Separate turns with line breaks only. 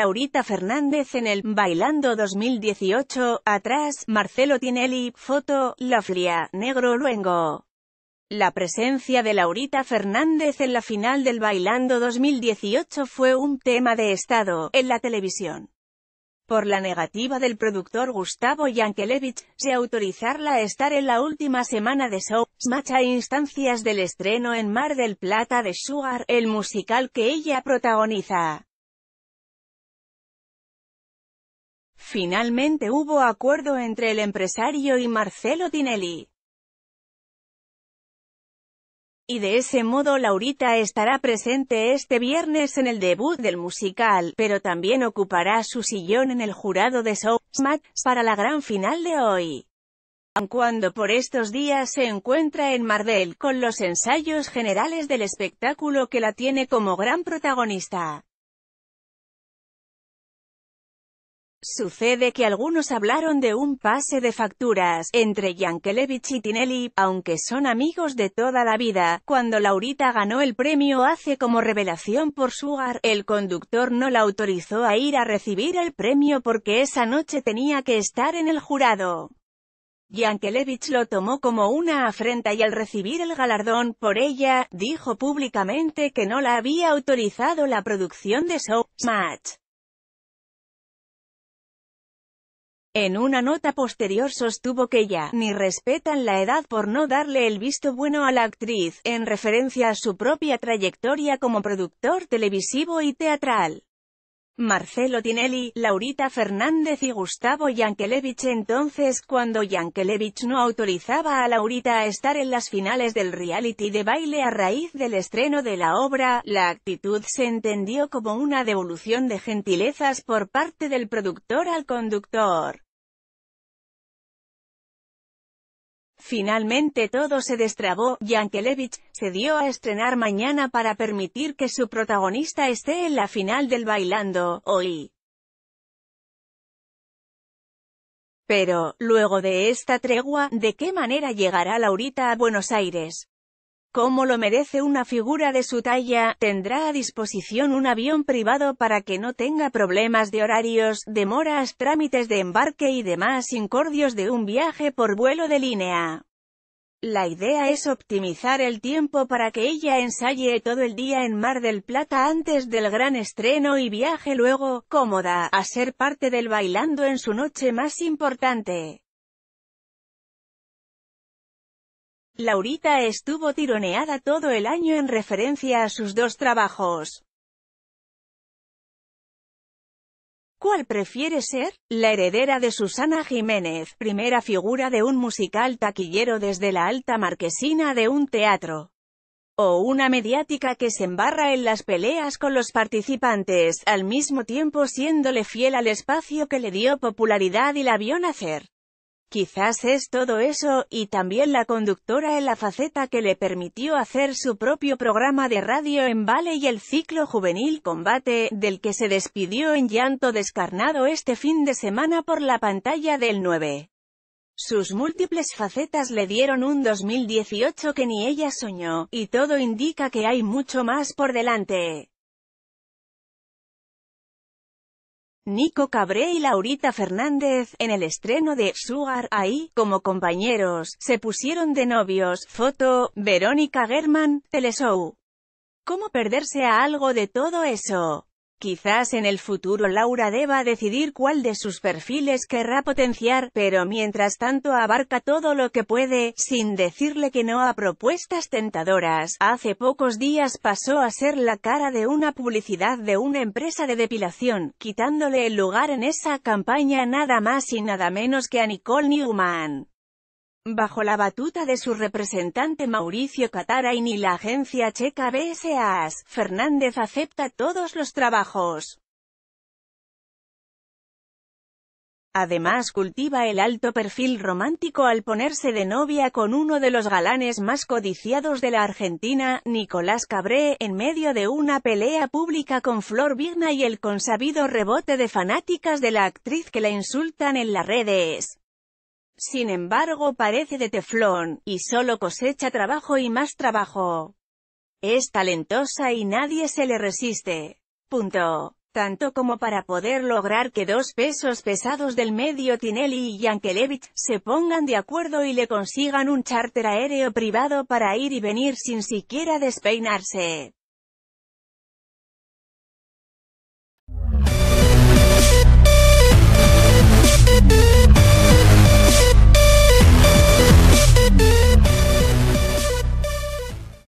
Laurita Fernández en el Bailando 2018, atrás, Marcelo Tinelli, foto, La Fría, Negro Luengo. La presencia de Laurita Fernández en la final del Bailando 2018 fue un tema de Estado, en la televisión. Por la negativa del productor Gustavo Yankelevich, se autorizarla a estar en la última semana de show, Smash a instancias del estreno en Mar del Plata de Sugar, el musical que ella protagoniza. Finalmente hubo acuerdo entre el empresario y Marcelo Dinelli Y de ese modo Laurita estará presente este viernes en el debut del musical, pero también ocupará su sillón en el jurado de Showmatch para la gran final de hoy. Cuando por estos días se encuentra en Marvel con los ensayos generales del espectáculo que la tiene como gran protagonista. Sucede que algunos hablaron de un pase de facturas, entre Yankelevich y Tinelli, aunque son amigos de toda la vida. Cuando Laurita ganó el premio hace como revelación por su Sugar, el conductor no la autorizó a ir a recibir el premio porque esa noche tenía que estar en el jurado. Yankelevich lo tomó como una afrenta y al recibir el galardón por ella, dijo públicamente que no la había autorizado la producción de Showmatch. En una nota posterior sostuvo que ya ni respetan la edad por no darle el visto bueno a la actriz, en referencia a su propia trayectoria como productor televisivo y teatral. Marcelo Tinelli, Laurita Fernández y Gustavo Yankelevich entonces cuando Yankelevich no autorizaba a Laurita a estar en las finales del reality de baile a raíz del estreno de la obra, la actitud se entendió como una devolución de gentilezas por parte del productor al conductor. Finalmente todo se destrabó, Yankelevich, se dio a estrenar mañana para permitir que su protagonista esté en la final del Bailando, hoy. Pero, luego de esta tregua, ¿de qué manera llegará Laurita a Buenos Aires? como lo merece una figura de su talla, tendrá a disposición un avión privado para que no tenga problemas de horarios, demoras, trámites de embarque y demás incordios de un viaje por vuelo de línea. La idea es optimizar el tiempo para que ella ensaye todo el día en Mar del Plata antes del gran estreno y viaje luego, cómoda, a ser parte del bailando en su noche más importante. Laurita estuvo tironeada todo el año en referencia a sus dos trabajos. ¿Cuál prefiere ser? La heredera de Susana Jiménez, primera figura de un musical taquillero desde la alta marquesina de un teatro. O una mediática que se embarra en las peleas con los participantes, al mismo tiempo siéndole fiel al espacio que le dio popularidad y la vio nacer. Quizás es todo eso, y también la conductora en la faceta que le permitió hacer su propio programa de radio en Vale y el ciclo juvenil Combate, del que se despidió en llanto descarnado este fin de semana por la pantalla del 9. Sus múltiples facetas le dieron un 2018 que ni ella soñó, y todo indica que hay mucho más por delante. Nico Cabré y Laurita Fernández, en el estreno de Sugar, ahí, como compañeros, se pusieron de novios, foto, Verónica German, Teleshow. ¿Cómo perderse a algo de todo eso? Quizás en el futuro Laura deba decidir cuál de sus perfiles querrá potenciar, pero mientras tanto abarca todo lo que puede, sin decirle que no a propuestas tentadoras. Hace pocos días pasó a ser la cara de una publicidad de una empresa de depilación, quitándole el lugar en esa campaña nada más y nada menos que a Nicole Newman bajo la batuta de su representante Mauricio Catarain y la agencia checa BSAS, Fernández acepta todos los trabajos. Además cultiva el alto perfil romántico al ponerse de novia con uno de los galanes más codiciados de la Argentina, Nicolás Cabré, en medio de una pelea pública con Flor Vigna y el consabido rebote de fanáticas de la actriz que la insultan en las redes. Sin embargo parece de teflón, y solo cosecha trabajo y más trabajo. Es talentosa y nadie se le resiste. Punto. Tanto como para poder lograr que dos pesos pesados del medio Tinelli y Yankelevich se pongan de acuerdo y le consigan un charter aéreo privado para ir y venir sin siquiera despeinarse.